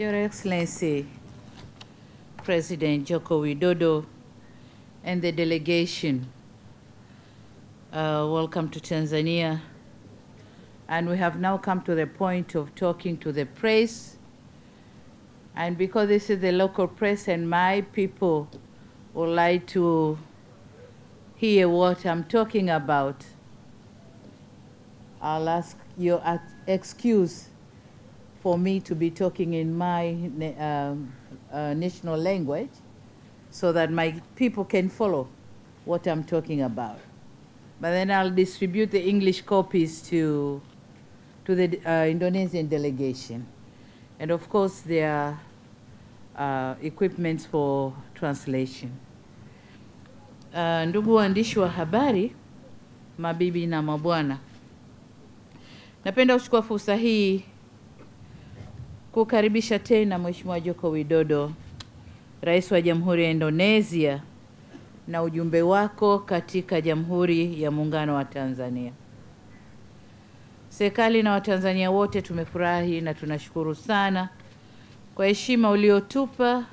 Your Excellency, President Joko Widodo, and the delegation, uh, welcome to Tanzania. And we have now come to the point of talking to the press. And because this is the local press and my people would like to hear what I'm talking about, I'll ask your excuse for me to be talking in my um, uh, national language so that my people can follow what I'm talking about. But then I'll distribute the English copies to, to the uh, Indonesian delegation. And of course, their uh, equipment for translation. Uh, ndugu waandishi wa habari, mabibi na mabwana, napenda kuchukua fursa hii kukaribisha tena Mheshimiwa Joko Widodo, Rais wa Jamhuri ya Indonesia na ujumbe wako katika Jamhuri ya Muungano wa Tanzania. Serikali na Watanzania wote tumefurahi na tunashukuru sana kwa heshima uliotupa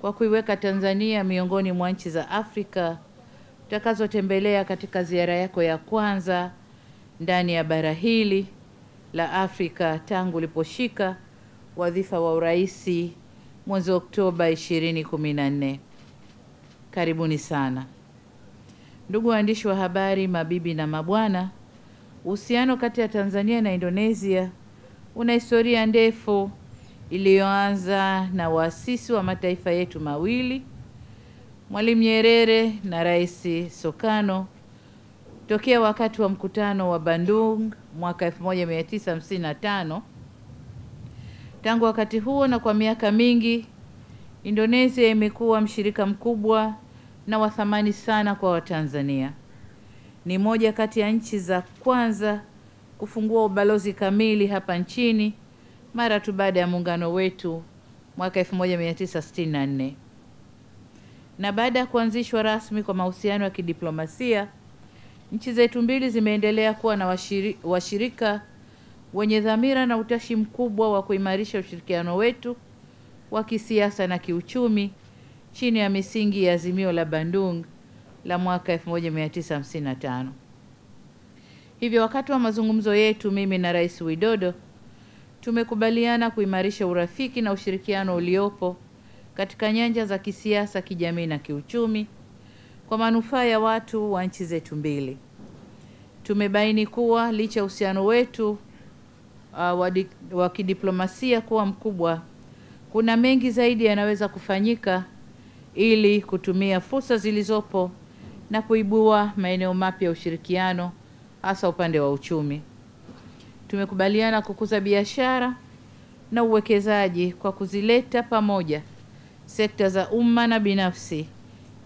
kwa kuiweka Tanzania miongoni mwa nchi za Afrika utakazotembelea katika ziara yako ya kwanza ndani ya bara hili la Afrika tangu uliposhika wadhifa wa uraisi mwezi Oktoba 2014. Karibuni sana ndugu waandishi wa habari, mabibi na mabwana. Uhusiano kati ya Tanzania na Indonesia una historia ndefu iliyoanza na waasisi wa mataifa yetu mawili Mwalimu Nyerere na Rais sokano tokea wakati wa mkutano wa Bandung mwaka 1955 Tangu wakati huo na kwa miaka mingi, Indonesia imekuwa mshirika mkubwa na wa thamani sana kwa Watanzania. Ni moja kati ya nchi za kwanza kufungua ubalozi kamili hapa nchini mara tu baada ya muungano wetu mwaka 1964. Na baada ya kuanzishwa rasmi kwa mahusiano ya kidiplomasia, nchi zetu mbili zimeendelea kuwa na washiri, washirika wenye dhamira na utashi mkubwa wa kuimarisha ushirikiano wetu wa kisiasa na kiuchumi chini ya misingi ya azimio la Bandung la mwaka 1955. Hivyo, wakati wa mazungumzo yetu, mimi na Rais Widodo tumekubaliana kuimarisha urafiki na ushirikiano uliopo katika nyanja za kisiasa, kijamii na kiuchumi kwa manufaa ya watu wa nchi zetu mbili. Tumebaini kuwa licha ya uhusiano wetu uh, wa kidiplomasia kuwa mkubwa, kuna mengi zaidi yanaweza kufanyika ili kutumia fursa zilizopo na kuibua maeneo mapya ya ushirikiano hasa upande wa uchumi. Tumekubaliana kukuza biashara na uwekezaji kwa kuzileta pamoja sekta za umma na binafsi,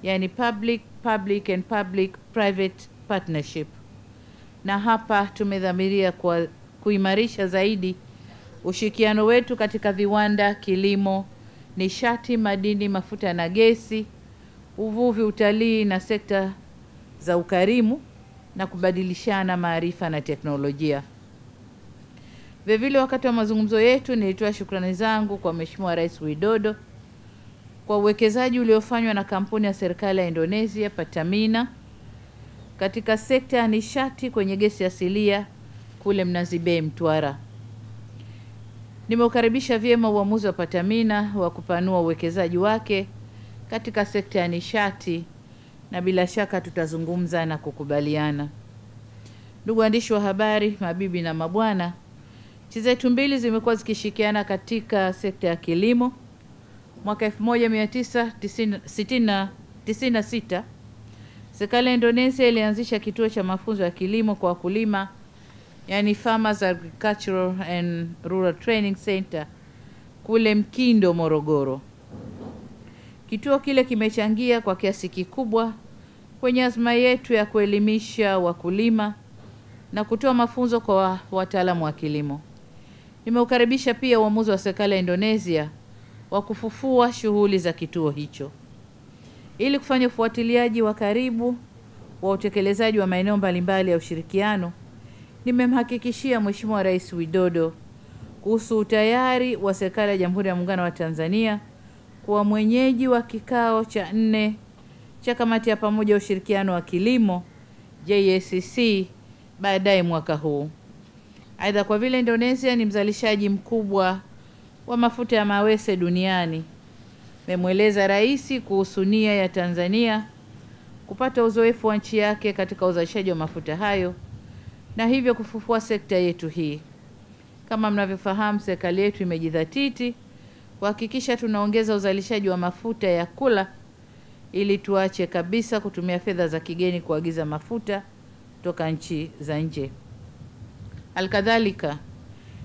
yani public public and public private partnership, na hapa tumedhamiria kuimarisha zaidi ushirikiano wetu katika viwanda, kilimo, nishati, madini, mafuta na gesi, uvuvi, utalii na sekta za ukarimu na kubadilishana maarifa na teknolojia. Vilevile, wakati wa mazungumzo yetu nilitoa shukrani zangu kwa Mheshimiwa Rais Widodo kwa uwekezaji uliofanywa na kampuni ya serikali ya Indonesia Pertamina katika sekta ya nishati kwenye gesi asilia kule Mnazi Bay, Mtwara. Nimeukaribisha vyema uamuzi wa Patamina wa kupanua uwekezaji wake katika sekta ya nishati na bila shaka tutazungumza na kukubaliana. Ndugu waandishi wa habari, mabibi na mabwana, nchi zetu mbili zimekuwa zikishirikiana katika sekta ya kilimo. Mwaka 1996 serikali ya Indonesia ilianzisha kituo cha mafunzo ya kilimo kwa wakulima yani Farmers Agricultural and Rural Training Center kule Mkindo, Morogoro. Kituo kile kimechangia kwa kiasi kikubwa kwenye azma yetu ya kuelimisha wakulima na kutoa mafunzo kwa wataalamu wa kilimo. Nimeukaribisha pia uamuzi wa serikali ya Indonesia wa kufufua shughuli za kituo hicho ili kufanya ufuatiliaji wa karibu wa utekelezaji wa maeneo mbalimbali ya ushirikiano nimemhakikishia Mheshimiwa Rais Widodo kuhusu utayari wa serikali ya Jamhuri ya Muungano wa Tanzania kuwa mwenyeji wa kikao cha nne cha kamati ya pamoja ya ushirikiano wa kilimo JSCC baadaye mwaka huu. Aidha, kwa vile Indonesia ni mzalishaji mkubwa wa mafuta ya mawese duniani, memweleza rais kuhusu nia ya Tanzania kupata uzoefu wa nchi yake katika uzalishaji wa mafuta hayo na hivyo kufufua sekta yetu hii. Kama mnavyofahamu, serikali yetu imejidhatiti kuhakikisha tunaongeza uzalishaji wa mafuta ya kula ili tuache kabisa kutumia fedha za kigeni kuagiza mafuta kutoka nchi za nje. Alkadhalika,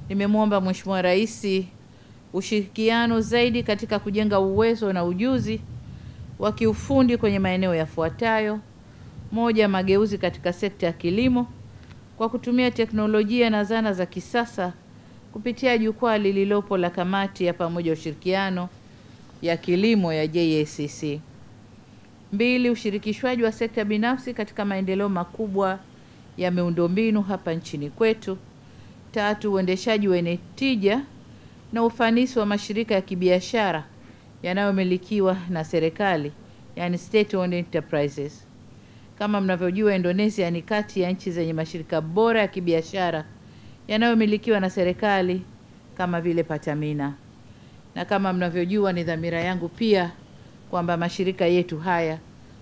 nimemwomba Mheshimiwa Rais ushirikiano zaidi katika kujenga uwezo na ujuzi wa kiufundi kwenye maeneo yafuatayo: moja, mageuzi katika sekta ya kilimo kwa kutumia teknolojia na zana za kisasa kupitia jukwaa lililopo la kamati ya pamoja ushirikiano ya kilimo ya JACC. Mbili, ushirikishwaji wa sekta binafsi katika maendeleo makubwa ya miundombinu hapa nchini kwetu. Tatu, uendeshaji wenye tija na ufanisi wa mashirika ya kibiashara yanayomilikiwa na serikali, yani state owned enterprises. Kama mnavyojua, Indonesia ni kati ya nchi zenye mashirika bora ya kibiashara yanayomilikiwa na serikali kama vile Pertamina, na kama mnavyojua, ni dhamira yangu pia kwamba mashirika yetu haya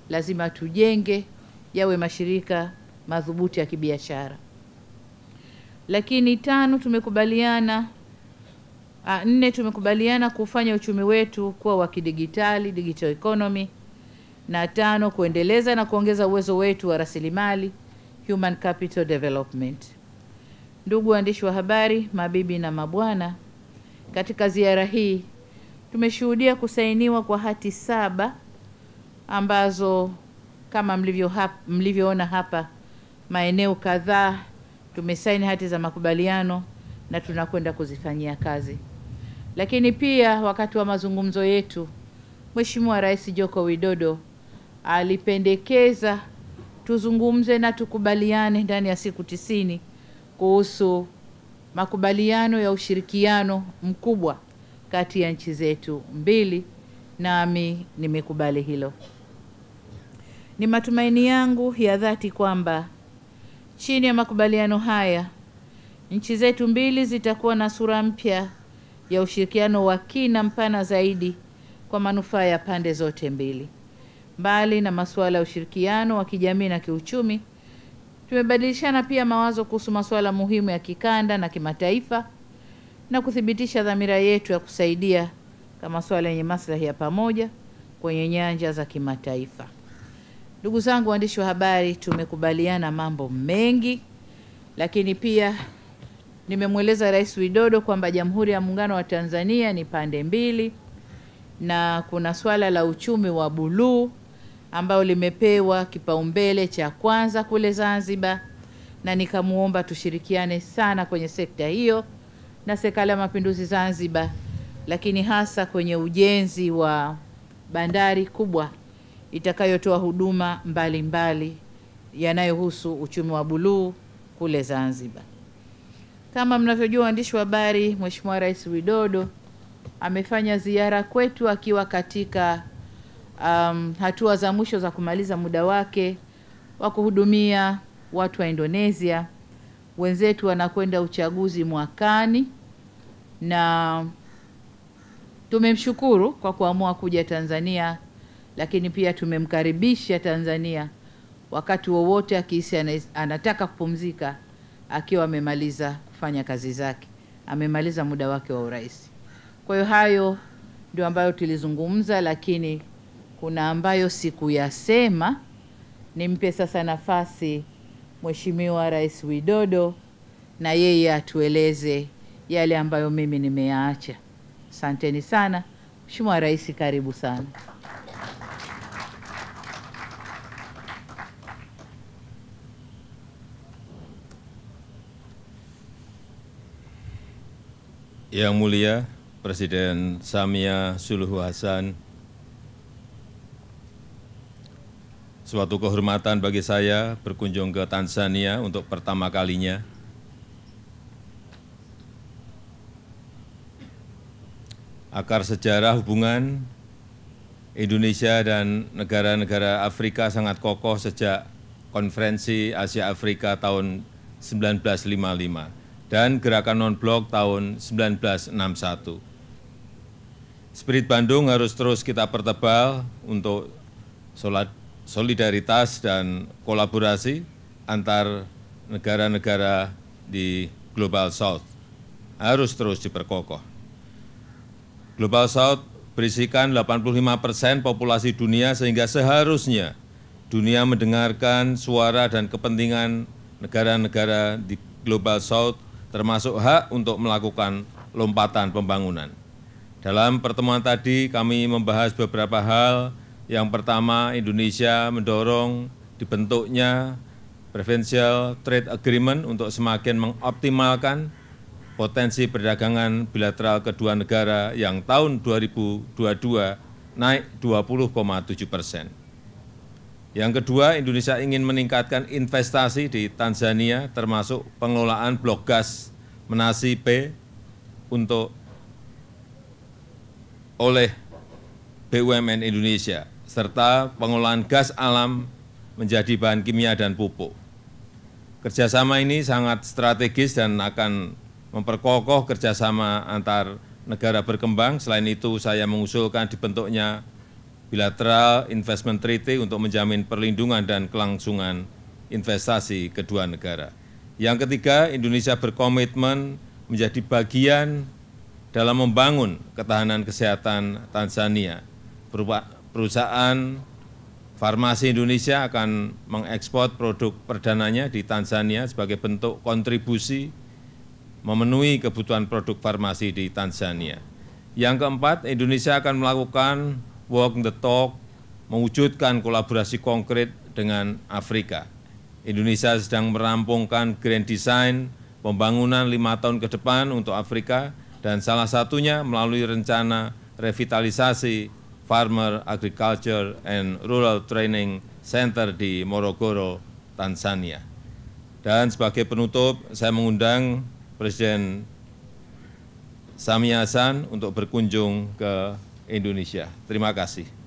lazima tujenge yawe mashirika madhubuti ya kibiashara. Lakini tano, tumekubaliana a, nne tumekubaliana kufanya uchumi wetu kuwa wa kidigitali, digital economy na tano, kuendeleza na kuongeza uwezo wetu wa rasilimali human capital development. Ndugu waandishi wa habari, mabibi na mabwana, katika ziara hii tumeshuhudia kusainiwa kwa hati saba ambazo kama mlivyo hap, mlivyoona hapa maeneo kadhaa tumesaini hati za makubaliano na tunakwenda kuzifanyia kazi. Lakini pia wakati wa mazungumzo yetu Mheshimiwa Rais Joko Widodo alipendekeza tuzungumze na tukubaliane ndani ya siku tisini kuhusu makubaliano ya ushirikiano mkubwa kati ya nchi zetu mbili, nami nimekubali hilo. Ni matumaini yangu ya dhati kwamba chini ya makubaliano haya nchi zetu mbili zitakuwa na sura mpya ya ushirikiano wa kina, mpana zaidi kwa manufaa ya pande zote mbili mbali na masuala ya ushirikiano wa kijamii na kiuchumi. Tumebadilishana pia mawazo kuhusu masuala muhimu ya kikanda na kimataifa na kuthibitisha dhamira yetu ya kusaidia kama masuala yenye maslahi ya pamoja kwenye nyanja za kimataifa. Ndugu zangu waandishi wa habari, tumekubaliana mambo mengi, lakini pia nimemweleza Rais Widodo kwamba Jamhuri ya Muungano wa Tanzania ni pande mbili na kuna swala la uchumi wa buluu ambayo limepewa kipaumbele cha kwanza kule Zanzibar, na nikamwomba tushirikiane sana kwenye sekta hiyo na Serikali ya Mapinduzi Zanzibar, lakini hasa kwenye ujenzi wa bandari kubwa itakayotoa huduma mbalimbali yanayohusu uchumi wa buluu kule Zanzibar. Kama mnavyojua, waandishi wa habari, Mheshimiwa Rais Widodo amefanya ziara kwetu akiwa katika um, hatua za mwisho za kumaliza muda wake wa kuhudumia watu wa Indonesia. Wenzetu wanakwenda uchaguzi mwakani, na tumemshukuru kwa kuamua kuja Tanzania, lakini pia tumemkaribisha Tanzania wakati wowote akihisi anataka kupumzika akiwa amemaliza kufanya kazi zake, amemaliza muda wake wa urais. Kwa hiyo hayo ndio ambayo tulizungumza, lakini kuna ambayo sikuyasema. Nimpe sasa nafasi Mheshimiwa Rais Widodo na yeye atueleze yale ambayo mimi nimeyaacha. Asanteni sana. Mheshimiwa Rais, karibu sana. Yang Mulia Presiden Samia Suluhu Hasan Suatu kehormatan bagi saya berkunjung ke Tanzania untuk pertama kalinya. Akar sejarah hubungan Indonesia dan negara-negara Afrika sangat kokoh sejak konferensi Asia Afrika tahun 1955 dan gerakan non-blok tahun 1961. Spirit Bandung harus terus kita pertebal untuk sholat solidaritas dan kolaborasi antar negara-negara di Global South harus terus diperkokoh. Global South berisikan 85 persen populasi dunia sehingga seharusnya dunia mendengarkan suara dan kepentingan negara-negara di Global South termasuk hak untuk melakukan lompatan pembangunan. Dalam pertemuan tadi kami membahas beberapa hal yang pertama, Indonesia mendorong dibentuknya Preferential Trade Agreement untuk semakin mengoptimalkan potensi perdagangan bilateral kedua negara yang tahun 2022 naik 20,7 persen. Yang kedua, Indonesia ingin meningkatkan investasi di Tanzania termasuk pengelolaan blok gas Menasi B untuk oleh BUMN Indonesia serta pengolahan gas alam menjadi bahan kimia dan pupuk. Kerjasama ini sangat strategis dan akan memperkokoh kerjasama antar negara berkembang. Selain itu, saya mengusulkan dibentuknya bilateral investment treaty untuk menjamin perlindungan dan kelangsungan investasi kedua negara. Yang ketiga, Indonesia berkomitmen menjadi bagian dalam membangun ketahanan kesehatan Tanzania berupa perusahaan farmasi Indonesia akan mengekspor produk perdananya di Tanzania sebagai bentuk kontribusi memenuhi kebutuhan produk farmasi di Tanzania. Yang keempat, Indonesia akan melakukan walk the talk, mewujudkan kolaborasi konkret dengan Afrika. Indonesia sedang merampungkan grand design pembangunan lima tahun ke depan untuk Afrika dan salah satunya melalui rencana revitalisasi Farmer Agriculture and Rural Training Center di Morogoro, Tanzania. Dan sebagai penutup, saya mengundang Presiden Samia Hasan untuk berkunjung ke Indonesia. Terima kasih.